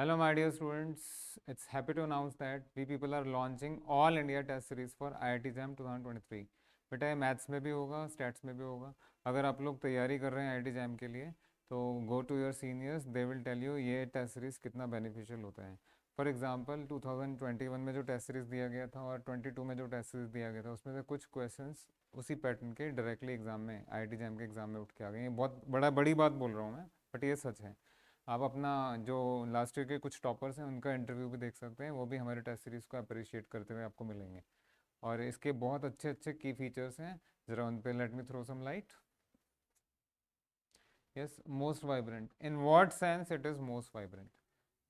Hello my dear students, it's happy to announce that we people are launching all India test series for IIT JAM 2023. बेटा ये maths में भी होगा stats में भी होगा अगर आप लोग तैयारी कर रहे हैं आई जैम के लिए तो go to your seniors they will tell you ये टेस्ट सीरीज़ कितना बेनिफिशियल होता है फॉर एग्जाम्पल 2021 में जो टेस्ट सीरीज़ दिया गया था और 22 में जो टेस्ट सीरीज़ दिया गया था उसमें से कुछ क्वेश्चंस उसी पैटर्न के डायरेक्टली एग्जाम में आई जैम के एग्जाम में उठ के आ गए हैं बहुत बड़ा बड़ी बात बोल रहा हूँ मैं बट ये सच है आप अपना जो लास्ट ईयर के कुछ टॉपर्स हैं उनका इंटरव्यू भी देख सकते हैं वो भी हमारे टेस्ट सीरीज़ को अप्रिशिएट करते हुए आपको मिलेंगे और इसके बहुत अच्छे अच्छे की फीचर्स हैं ज़रा उन पे let me throw some light yes most vibrant in what sense it is most vibrant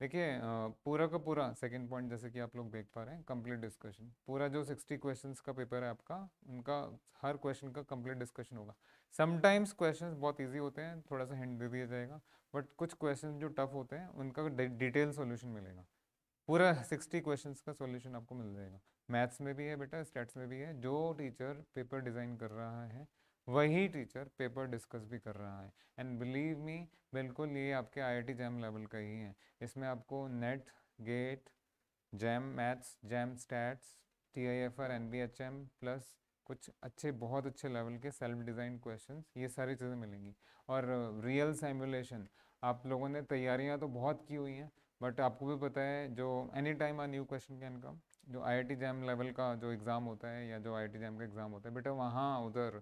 देखिए पूरा का पूरा सेकंड पॉइंट जैसे कि आप लोग देख पा रहे हैं कंप्लीट डिस्कशन पूरा जो सिक्सटी क्वेश्चंस का पेपर है आपका उनका हर क्वेश्चन का कंप्लीट डिस्कशन होगा समटाइम्स क्वेश्चंस बहुत इजी होते हैं थोड़ा सा हिंट दे दिया जाएगा बट कुछ क्वेश्चन जो टफ होते हैं उनका डिटेल सोल्यूशन मिलेगा पूरा सिक्सटी क्वेश्चन का सोल्यूशन आपको मिल जाएगा मैथ्स में भी है बेटा स्टेट्स में भी है जो टीचर पेपर डिज़ाइन कर रहा है वही टीचर पेपर डिस्कस भी कर रहा है एंड बिलीव मी बिल्कुल ये आपके आईआईटी जैम लेवल का ही है इसमें आपको NET GATE JAM maths JAM stats T I F R N B H M plus कुछ अच्छे बहुत अच्छे लेवल के सेल्फ डिज़ाइन क्वेश्चन ये सारी चीज़ें मिलेंगी और रियल सिमुलेशन आप लोगों ने तैयारियां तो बहुत की हुई हैं बट आपको भी पता है जो any time a new question can come जो I I T JAM level का जो एग्ज़ाम होता है या जो आई आई टी जैम का एग्ज़ाम होता है बेटा वहाँ उधर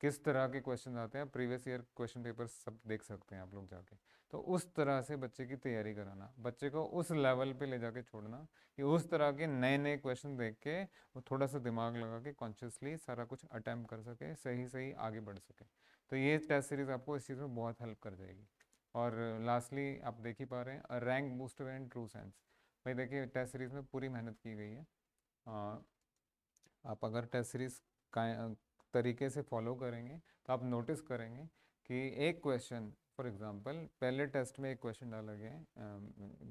किस तरह के क्वेश्चन आते हैं प्रीवियस ईयर क्वेश्चन पेपर सब देख सकते हैं आप लोग जाके तो उस तरह से बच्चे की तैयारी कराना बच्चे को उस लेवल पे ले जाके छोड़ना कि उस तरह के नए नए क्वेश्चन देख के वो थोड़ा सा दिमाग लगा के कॉन्शियसली सारा कुछ अटैम्प्ट कर सके सही सही आगे बढ़ सके तो ये टेस्ट सीरीज आपको इस चीज़ में बहुत हेल्प कर जाएगी और लास्टली आप देख ही पा रहे हैं rank booster and true sense भाई देखिए टेस्ट सीरीज में पूरी मेहनत की गई है आप अगर टेस्ट सीरीज तरीके से फॉलो करेंगे तो आप नोटिस करेंगे कि एक क्वेश्चन फॉर एग्जांपल पहले टेस्ट में एक क्वेश्चन डाला गया है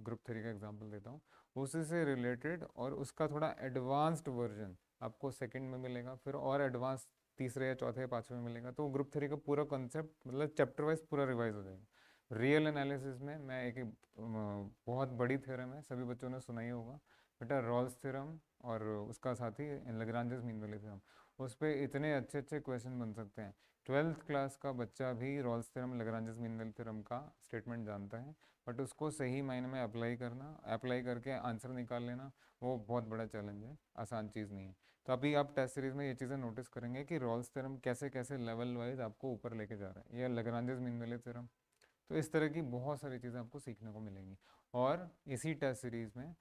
ग्रुप थ्री का एग्जांपल देता हूँ उसी से रिलेटेड और उसका थोड़ा एडवांस्ड वर्जन आपको सेकंड में मिलेगा फिर और एडवांस तीसरे या चौथे या पाँचवें में मिलेगा तो ग्रुप थ्री का पूरा कॉन्सेप्ट मतलब चैप्टर वाइज पूरा रिवाइज हो जाएगा रियल एनालिसिस में मैं एक बहुत बड़ी थ्योरम है सभी बच्चों ने सुना ही होगा बेटा रॉल्स थ्योरम और उसका साथ ही लगरानजस मीन वाली थ्योरम उस पर इतने अच्छे अच्छे क्वेश्चन बन सकते हैं ट्वेल्थ क्लास का बच्चा भी Rolle's theorem Lagrange's mean value theorem का स्टेटमेंट जानता है बट उसको सही मायने में अप्लाई करना अप्लाई करके आंसर निकाल लेना वो बहुत बड़ा चैलेंज है आसान चीज़ नहीं है तो अभी आप टेस्ट सीरीज में ये चीज़ें नोटिस करेंगे कि रॉल्स थ्योरम कैसे कैसे लेवल वाइज आपको ऊपर लेके जा रहा है या लगरांजस मिनरल थ्योरम तो इस तरह की बहुत सारी चीज़ें आपको सीखने को मिलेंगी और इसी टेस्ट सीरीज़ में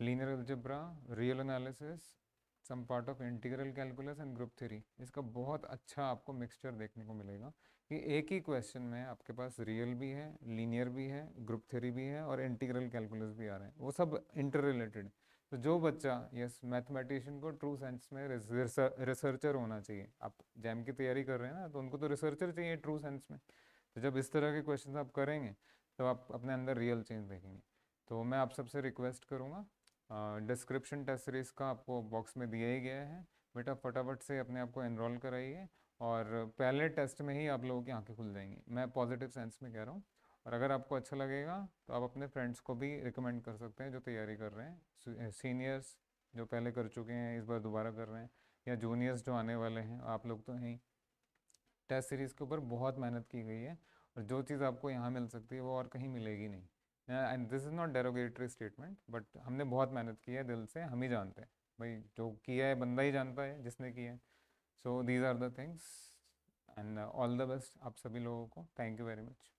linear algebra real analysis some part of integral calculus and group theory इसका बहुत अच्छा आपको मिक्सचर देखने को मिलेगा कि एक ही क्वेश्चन में आपके पास रियल भी है लीनियर भी है ग्रुप थ्योरी भी है और इंटीग्रल कैलकुलस भी आ रहे हैं वो सब इंटर रिलेटेड तो जो बच्चा यस मैथमेटिशियन को ट्रू सेंस में रिसर्चर होना चाहिए आप जैम की तैयारी कर रहे हैं ना तो उनको तो रिसर्चर चाहिए ट्रू सेंस में तो जब इस तरह के क्वेश्चन आप करेंगे तो आप अपने अंदर रियल चेंज देखेंगे तो मैं आप सबसे रिक्वेस्ट करूँगा डिस्क्रिप्शन टेस्ट सीरीज़ का आपको बॉक्स में दिया ही गया है बेटा फटाफट से अपने आप को एनरोल कराइए और पहले टेस्ट में ही आप लोगों की आंखें खुल जाएंगी मैं पॉजिटिव सेंस में कह रहा हूँ और अगर आपको अच्छा लगेगा तो आप अपने फ्रेंड्स को भी रिकमेंड कर सकते हैं जो तैयारी कर रहे हैं सीनियर्स जो पहले कर चुके हैं इस बार दोबारा कर रहे हैं या जूनियर्स जो आने वाले हैं आप लोग तो हैं टेस्ट सीरीज़ के ऊपर बहुत मेहनत की गई है और जो चीज़ आपको यहाँ मिल सकती है वो और कहीं मिलेगी नहीं and this is not derogatory statement but हमने बहुत मेहनत की है दिल से हम ही जानते हैं भाई जो किया है बंदा ही जानता है जिसने किया है so these are the things and all the best आप सभी लोगों को थैंक यू वेरी मच